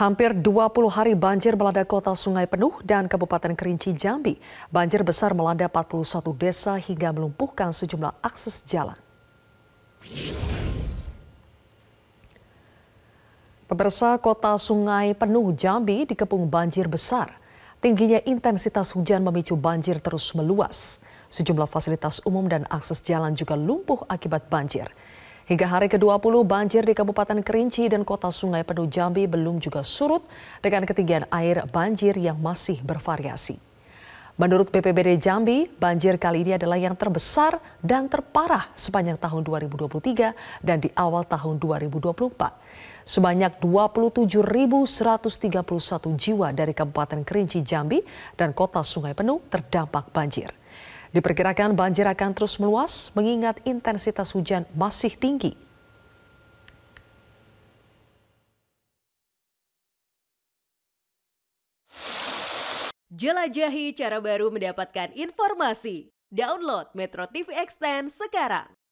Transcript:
Hampir 20 hari banjir melanda kota Sungai Penuh dan Kabupaten Kerinci, Jambi. Banjir besar melanda 41 desa hingga melumpuhkan sejumlah akses jalan. Pemirsa kota Sungai Penuh, Jambi dikepung banjir besar. Tingginya intensitas hujan memicu banjir terus meluas. Sejumlah fasilitas umum dan akses jalan juga lumpuh akibat banjir. Hingga hari ke-20, banjir di Kabupaten Kerinci dan Kota Sungai Penuh Jambi belum juga surut dengan ketinggian air banjir yang masih bervariasi. Menurut BPBD Jambi, banjir kali ini adalah yang terbesar dan terparah sepanjang tahun 2023 dan di awal tahun 2024. Sebanyak 27.131 jiwa dari Kabupaten Kerinci Jambi dan Kota Sungai Penuh terdampak banjir. Diperkirakan banjir akan terus meluas mengingat intensitas hujan masih tinggi. Jelajahi cara baru mendapatkan informasi. Download Metro TV Extend sekarang.